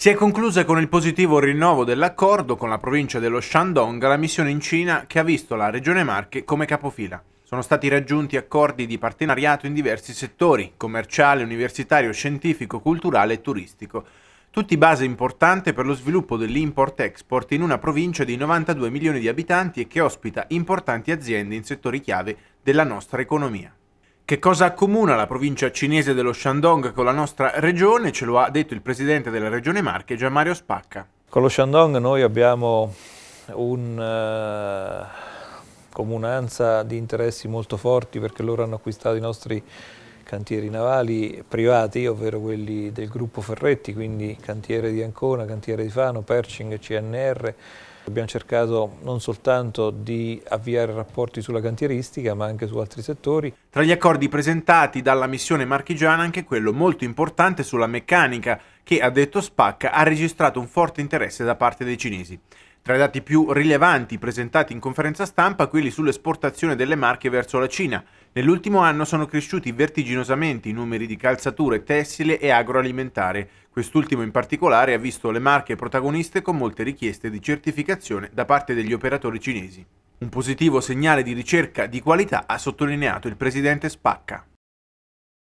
Si è conclusa con il positivo rinnovo dell'accordo con la provincia dello Shandong la missione in Cina che ha visto la Regione Marche come capofila. Sono stati raggiunti accordi di partenariato in diversi settori, commerciale, universitario, scientifico, culturale e turistico, tutti base importante per lo sviluppo dell'import-export in una provincia di 92 milioni di abitanti e che ospita importanti aziende in settori chiave della nostra economia. Che cosa accomuna la provincia cinese dello Shandong con la nostra regione? Ce lo ha detto il presidente della regione Marche, Gianmario Spacca. Con lo Shandong noi abbiamo una eh, comunanza di interessi molto forti perché loro hanno acquistato i nostri cantieri navali privati, ovvero quelli del gruppo Ferretti, quindi cantiere di Ancona, cantiere di Fano, Pershing, CNR, Abbiamo cercato non soltanto di avviare rapporti sulla cantieristica ma anche su altri settori. Tra gli accordi presentati dalla missione marchigiana anche quello molto importante sulla meccanica che a detto SPAC ha registrato un forte interesse da parte dei cinesi. Tra i dati più rilevanti presentati in conferenza stampa quelli sull'esportazione delle marche verso la Cina Nell'ultimo anno sono cresciuti vertiginosamente i numeri di calzature tessile e agroalimentare. Quest'ultimo in particolare ha visto le marche protagoniste con molte richieste di certificazione da parte degli operatori cinesi. Un positivo segnale di ricerca di qualità ha sottolineato il presidente Spacca.